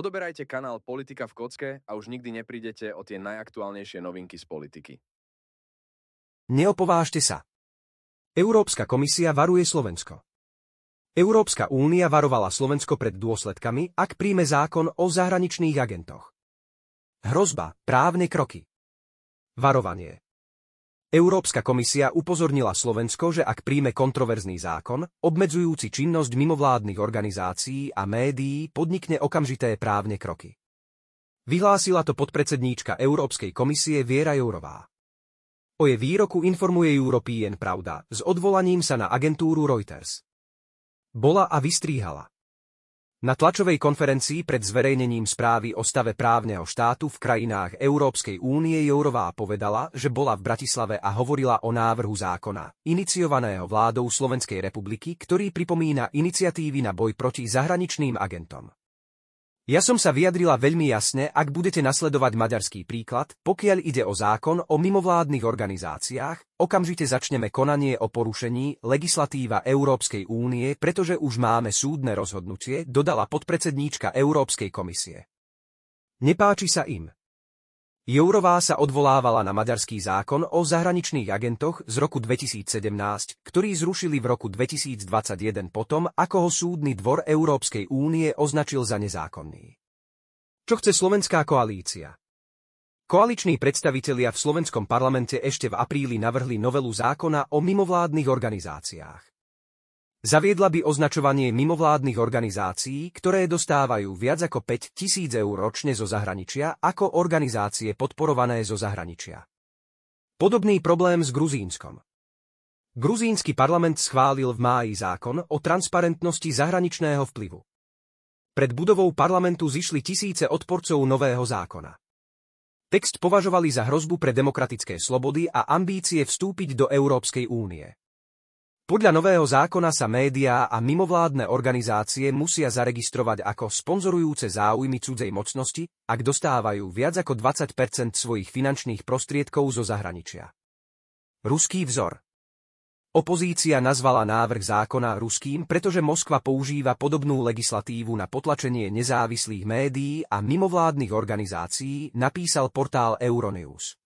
Odoberajte kanál Politika v kocke a už nikdy neprídete o tie najaktuálnejšie novinky z politiky. Neopovážte sa. Európska komisia varuje Slovensko. Európska únia varovala Slovensko pred dôsledkami, ak príjme zákon o zahraničných agentoch. Hrozba, právne kroky. Varovanie. Európska komisia upozornila Slovensko, že ak príjme kontroverzný zákon, obmedzujúci činnosť mimovládnych organizácií a médií, podnikne okamžité právne kroky. Vyhlásila to podpredsedníčka Európskej komisie Viera Jourová. O jej výroku informuje European Pravda s odvolaním sa na agentúru Reuters. Bola a vystríhala. Na tlačovej konferencii pred zverejnením správy o stave právneho štátu v krajinách Európskej únie Jourová povedala, že bola v Bratislave a hovorila o návrhu zákona, iniciovaného vládou Slovenskej republiky, ktorý pripomína iniciatívy na boj proti zahraničným agentom. Ja som sa vyjadrila veľmi jasne, ak budete nasledovať maďarský príklad, pokiaľ ide o zákon o mimovládnych organizáciách, okamžite začneme konanie o porušení legislatíva Európskej únie, pretože už máme súdne rozhodnutie, dodala podpredsedníčka Európskej komisie. Nepáči sa im, Jourová sa odvolávala na maďarský zákon o zahraničných agentoch z roku 2017, ktorý zrušili v roku 2021 potom, ako ho súdny dvor Európskej únie označil za nezákonný. Čo chce slovenská koalícia? Koaliční predstavitelia v slovenskom parlamente ešte v apríli navrhli novelu zákona o mimovládnych organizáciách. Zaviedla by označovanie mimovládnych organizácií, ktoré dostávajú viac ako 5 tisíc eur ročne zo zahraničia, ako organizácie podporované zo zahraničia. Podobný problém s Gruzínskom. Gruzínsky parlament schválil v máji zákon o transparentnosti zahraničného vplyvu. Pred budovou parlamentu zišli tisíce odporcov nového zákona. Text považovali za hrozbu pre demokratické slobody a ambície vstúpiť do Európskej únie. Podľa nového zákona sa médiá a mimovládne organizácie musia zaregistrovať ako sponzorujúce záujmy cudzej mocnosti, ak dostávajú viac ako 20 svojich finančných prostriedkov zo zahraničia. Ruský vzor Opozícia nazvala návrh zákona ruským, pretože Moskva používa podobnú legislatívu na potlačenie nezávislých médií a mimovládnych organizácií, napísal portál Euronews.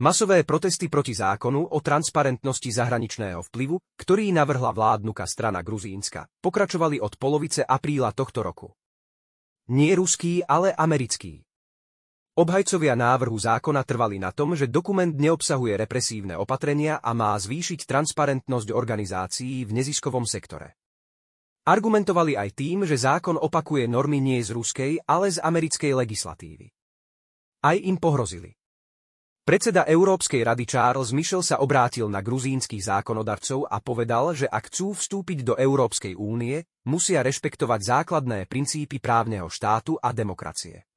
Masové protesty proti zákonu o transparentnosti zahraničného vplyvu, ktorý navrhla vládnuka strana Gruzínska, pokračovali od polovice apríla tohto roku. Nie ruský, ale americký. Obhajcovia návrhu zákona trvali na tom, že dokument neobsahuje represívne opatrenia a má zvýšiť transparentnosť organizácií v neziskovom sektore. Argumentovali aj tým, že zákon opakuje normy nie z ruskej, ale z americkej legislatívy. Aj im pohrozili. Predseda Európskej rady Charles Michel sa obrátil na gruzínskych zákonodarcov a povedal, že ak chcú vstúpiť do Európskej únie, musia rešpektovať základné princípy právneho štátu a demokracie.